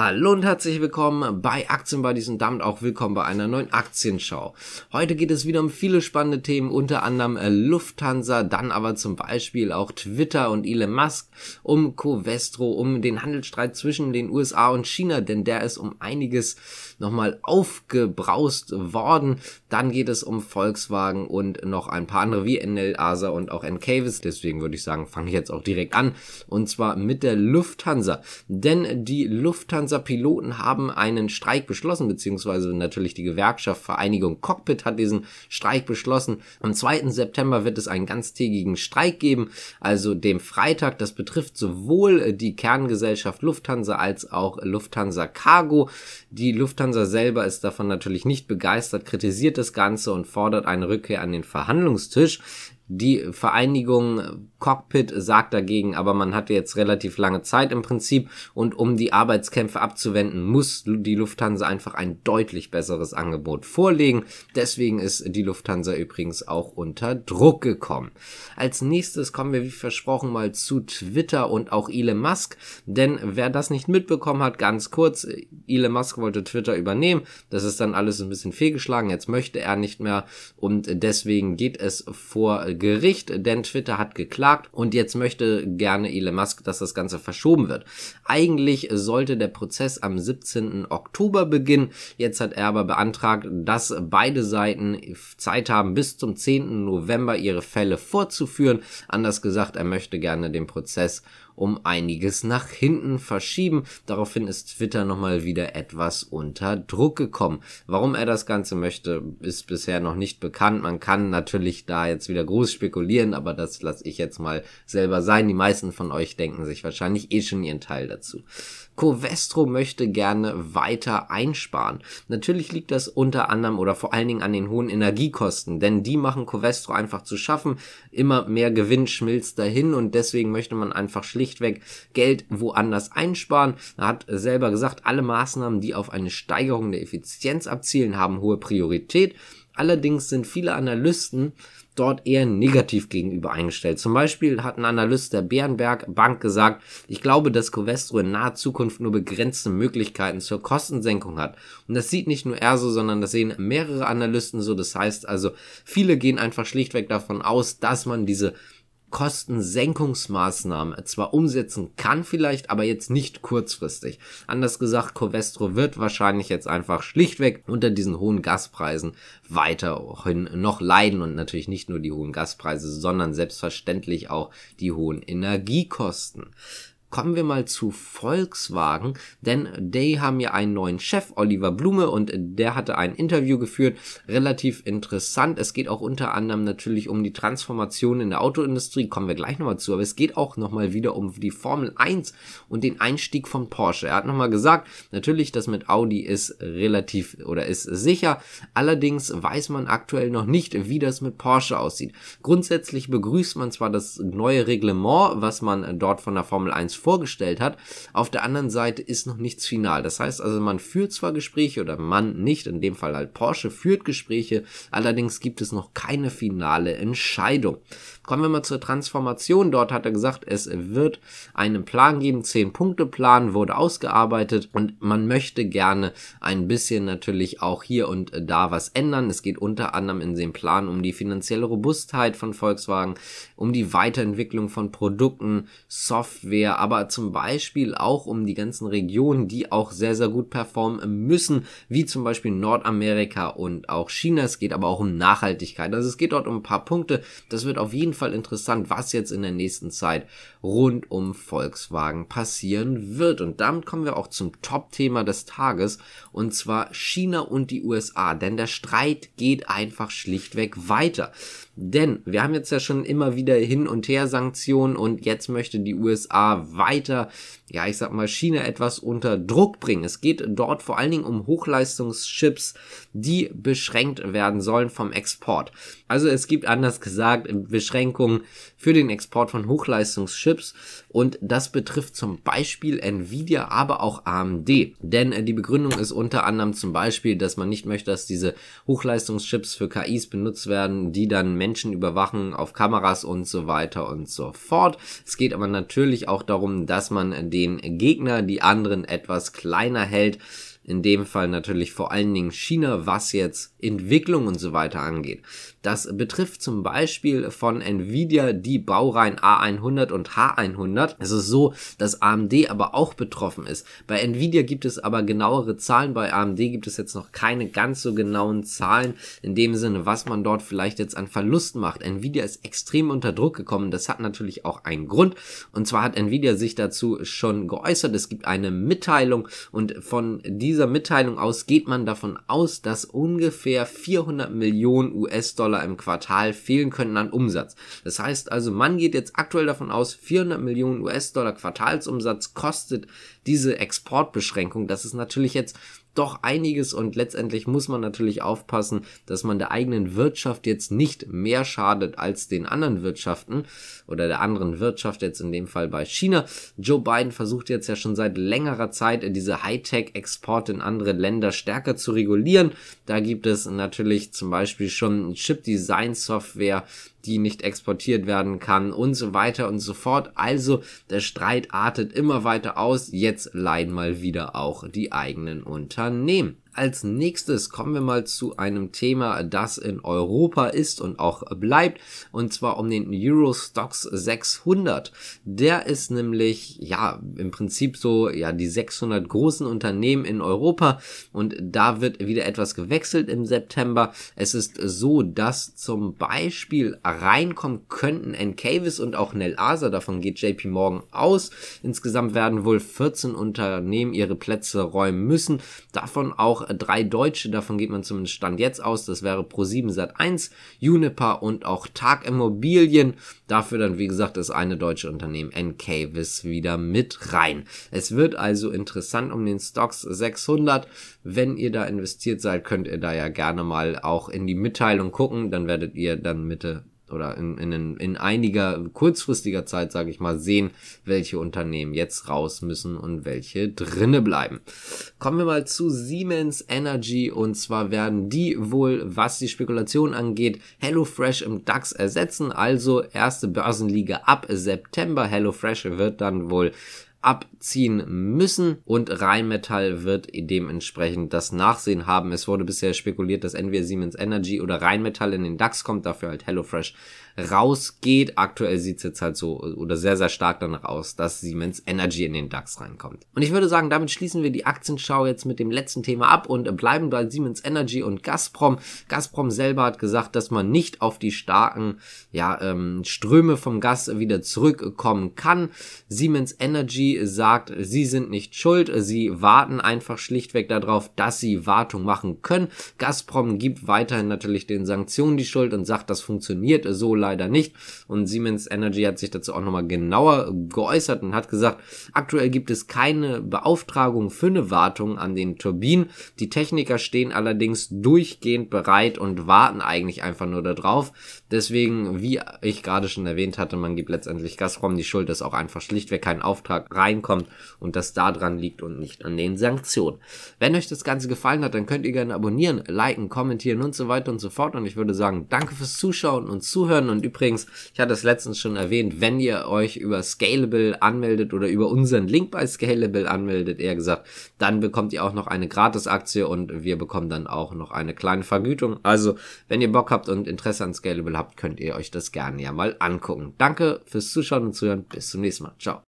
Hallo und herzlich willkommen bei Aktienbuddies und damit auch willkommen bei einer neuen Aktienschau. Heute geht es wieder um viele spannende Themen, unter anderem äh, Lufthansa, dann aber zum Beispiel auch Twitter und Elon Musk, um Covestro, um den Handelsstreit zwischen den USA und China, denn der ist um einiges nochmal aufgebraust worden. Dann geht es um Volkswagen und noch ein paar andere wie NL Asa und auch Encavis. Deswegen würde ich sagen, fange ich jetzt auch direkt an und zwar mit der Lufthansa, denn die Lufthansa Lufthansa Piloten haben einen Streik beschlossen, beziehungsweise natürlich die Gewerkschaft Vereinigung Cockpit hat diesen Streik beschlossen. Am 2. September wird es einen ganztägigen Streik geben, also dem Freitag. Das betrifft sowohl äh, die Kerngesellschaft Lufthansa als auch Lufthansa Cargo. Die Lufthansa selber ist davon natürlich nicht begeistert, kritisiert das Ganze und fordert eine Rückkehr an den Verhandlungstisch. Die Vereinigung Cockpit sagt dagegen, aber man hatte jetzt relativ lange Zeit im Prinzip und um die Arbeitskämpfe abzuwenden, muss die Lufthansa einfach ein deutlich besseres Angebot vorlegen. Deswegen ist die Lufthansa übrigens auch unter Druck gekommen. Als nächstes kommen wir wie versprochen mal zu Twitter und auch Elon Musk, denn wer das nicht mitbekommen hat, ganz kurz, Elon Musk wollte Twitter übernehmen, das ist dann alles ein bisschen fehlgeschlagen, jetzt möchte er nicht mehr und deswegen geht es vor Gericht, denn Twitter hat geklagt und jetzt möchte gerne Elon Musk, dass das Ganze verschoben wird. Eigentlich sollte der Prozess am 17. Oktober beginnen. Jetzt hat er aber beantragt, dass beide Seiten Zeit haben, bis zum 10. November ihre Fälle vorzuführen. Anders gesagt, er möchte gerne den Prozess um einiges nach hinten verschieben. Daraufhin ist Twitter nochmal wieder etwas unter Druck gekommen. Warum er das Ganze möchte, ist bisher noch nicht bekannt. Man kann natürlich da jetzt wieder groß spekulieren, aber das lasse ich jetzt mal selber sein. Die meisten von euch denken sich wahrscheinlich eh schon ihren Teil dazu. Covestro möchte gerne weiter einsparen. Natürlich liegt das unter anderem oder vor allen Dingen an den hohen Energiekosten, denn die machen Covestro einfach zu schaffen. Immer mehr Gewinn schmilzt dahin und deswegen möchte man einfach schlicht schlichtweg Geld woanders einsparen. Er hat selber gesagt, alle Maßnahmen, die auf eine Steigerung der Effizienz abzielen, haben hohe Priorität. Allerdings sind viele Analysten dort eher negativ gegenüber eingestellt. Zum Beispiel hat ein Analyst der Bärenberg Bank gesagt, ich glaube, dass Covestro in naher Zukunft nur begrenzte Möglichkeiten zur Kostensenkung hat. Und das sieht nicht nur er so, sondern das sehen mehrere Analysten so. Das heißt also, viele gehen einfach schlichtweg davon aus, dass man diese Kostensenkungsmaßnahmen zwar umsetzen kann vielleicht, aber jetzt nicht kurzfristig. Anders gesagt, Covestro wird wahrscheinlich jetzt einfach schlichtweg unter diesen hohen Gaspreisen weiterhin noch leiden und natürlich nicht nur die hohen Gaspreise, sondern selbstverständlich auch die hohen Energiekosten. Kommen wir mal zu Volkswagen, denn die haben ja einen neuen Chef, Oliver Blume, und der hatte ein Interview geführt, relativ interessant. Es geht auch unter anderem natürlich um die Transformation in der Autoindustrie, kommen wir gleich nochmal zu, aber es geht auch nochmal wieder um die Formel 1 und den Einstieg von Porsche. Er hat nochmal gesagt, natürlich, das mit Audi ist relativ oder ist sicher, allerdings weiß man aktuell noch nicht, wie das mit Porsche aussieht. Grundsätzlich begrüßt man zwar das neue Reglement, was man dort von der Formel 1 vorgestellt hat. Auf der anderen Seite ist noch nichts final. Das heißt also, man führt zwar Gespräche oder man nicht, in dem Fall halt Porsche führt Gespräche, allerdings gibt es noch keine finale Entscheidung. Kommen wir mal zur Transformation. Dort hat er gesagt, es wird einen Plan geben. Zehn Punkte Plan wurde ausgearbeitet und man möchte gerne ein bisschen natürlich auch hier und da was ändern. Es geht unter anderem in dem Plan um die finanzielle Robustheit von Volkswagen, um die Weiterentwicklung von Produkten, Software, aber aber zum Beispiel auch um die ganzen Regionen, die auch sehr, sehr gut performen müssen, wie zum Beispiel Nordamerika und auch China. Es geht aber auch um Nachhaltigkeit. Also es geht dort um ein paar Punkte. Das wird auf jeden Fall interessant, was jetzt in der nächsten Zeit rund um Volkswagen passieren wird. Und damit kommen wir auch zum Top-Thema des Tages, und zwar China und die USA. Denn der Streit geht einfach schlichtweg weiter. Denn wir haben jetzt ja schon immer wieder hin und her Sanktionen und jetzt möchte die USA weiter, ja, ich sag mal, China etwas unter Druck bringen. Es geht dort vor allen Dingen um Hochleistungschips, die beschränkt werden sollen vom Export. Also es gibt anders gesagt Beschränkungen für den Export von Hochleistungschips Chips und das betrifft zum Beispiel Nvidia, aber auch AMD. Denn äh, die Begründung ist unter anderem zum Beispiel, dass man nicht möchte, dass diese Hochleistungschips für KIs benutzt werden, die dann Menschen überwachen auf Kameras und so weiter und so fort. Es geht aber natürlich auch darum, dass man den Gegner, die anderen etwas kleiner hält, in dem Fall natürlich vor allen Dingen China, was jetzt Entwicklung und so weiter angeht. Das betrifft zum Beispiel von Nvidia die Baureihen A100 und H100. Es ist so, dass AMD aber auch betroffen ist. Bei Nvidia gibt es aber genauere Zahlen. Bei AMD gibt es jetzt noch keine ganz so genauen Zahlen in dem Sinne, was man dort vielleicht jetzt an Verlusten macht. Nvidia ist extrem unter Druck gekommen. Das hat natürlich auch einen Grund. Und zwar hat Nvidia sich dazu schon geäußert. Es gibt eine Mitteilung und von dieser dieser Mitteilung aus geht man davon aus, dass ungefähr 400 Millionen US-Dollar im Quartal fehlen könnten an Umsatz. Das heißt also, man geht jetzt aktuell davon aus, 400 Millionen US-Dollar Quartalsumsatz kostet diese Exportbeschränkung. Das ist natürlich jetzt doch einiges und letztendlich muss man natürlich aufpassen, dass man der eigenen Wirtschaft jetzt nicht mehr schadet als den anderen Wirtschaften oder der anderen Wirtschaft jetzt in dem Fall bei China. Joe Biden versucht jetzt ja schon seit längerer Zeit diese Hightech-Exporte in andere Länder stärker zu regulieren. Da gibt es natürlich zum Beispiel schon Chip-Design-Software, die nicht exportiert werden kann und so weiter und so fort. Also der Streit artet immer weiter aus. Jetzt leiden mal wieder auch die eigenen Unternehmen als nächstes kommen wir mal zu einem Thema, das in Europa ist und auch bleibt, und zwar um den Eurostox 600. Der ist nämlich, ja, im Prinzip so, ja, die 600 großen Unternehmen in Europa und da wird wieder etwas gewechselt im September. Es ist so, dass zum Beispiel reinkommen könnten Encavis und auch Nel Asa, davon geht JP Morgan aus. Insgesamt werden wohl 14 Unternehmen ihre Plätze räumen müssen, davon auch drei Deutsche, davon geht man zumindest Stand jetzt aus. Das wäre Pro7 Sat 1, Uniper und auch Tag Immobilien. Dafür dann, wie gesagt, das eine deutsche Unternehmen NKWIS wieder mit rein. Es wird also interessant um den Stocks 600. Wenn ihr da investiert seid, könnt ihr da ja gerne mal auch in die Mitteilung gucken. Dann werdet ihr dann Mitte oder in, in, in einiger kurzfristiger Zeit, sage ich mal, sehen, welche Unternehmen jetzt raus müssen und welche drinne bleiben. Kommen wir mal zu Siemens Energy und zwar werden die wohl, was die Spekulation angeht, HelloFresh im DAX ersetzen, also erste Börsenliga ab September. HelloFresh wird dann wohl abziehen müssen und Rheinmetall wird dementsprechend das Nachsehen haben. Es wurde bisher spekuliert, dass entweder Siemens Energy oder Rheinmetall in den DAX kommt, dafür halt HelloFresh rausgeht. Aktuell sieht es jetzt halt so oder sehr, sehr stark danach aus, dass Siemens Energy in den DAX reinkommt. Und ich würde sagen, damit schließen wir die Aktienschau jetzt mit dem letzten Thema ab und bleiben bei Siemens Energy und Gazprom. Gazprom selber hat gesagt, dass man nicht auf die starken ja, ähm, Ströme vom Gas wieder zurückkommen kann. Siemens Energy die sagt, sie sind nicht schuld, sie warten einfach schlichtweg darauf, dass sie Wartung machen können. Gazprom gibt weiterhin natürlich den Sanktionen die Schuld und sagt, das funktioniert so leider nicht. Und Siemens Energy hat sich dazu auch nochmal genauer geäußert und hat gesagt, aktuell gibt es keine Beauftragung für eine Wartung an den Turbinen. Die Techniker stehen allerdings durchgehend bereit und warten eigentlich einfach nur darauf. Deswegen, wie ich gerade schon erwähnt hatte, man gibt letztendlich Gazprom die Schuld, dass auch einfach schlichtweg kein Auftrag reinkommt und das da dran liegt und nicht an den Sanktionen. Wenn euch das Ganze gefallen hat, dann könnt ihr gerne abonnieren, liken, kommentieren und so weiter und so fort. Und ich würde sagen, danke fürs Zuschauen und Zuhören. Und übrigens, ich hatte es letztens schon erwähnt, wenn ihr euch über Scalable anmeldet oder über unseren Link bei Scalable anmeldet, eher gesagt, dann bekommt ihr auch noch eine Gratisaktie und wir bekommen dann auch noch eine kleine Vergütung. Also, wenn ihr Bock habt und Interesse an Scalable habt, könnt ihr euch das gerne ja mal angucken. Danke fürs Zuschauen und Zuhören. Bis zum nächsten Mal. Ciao.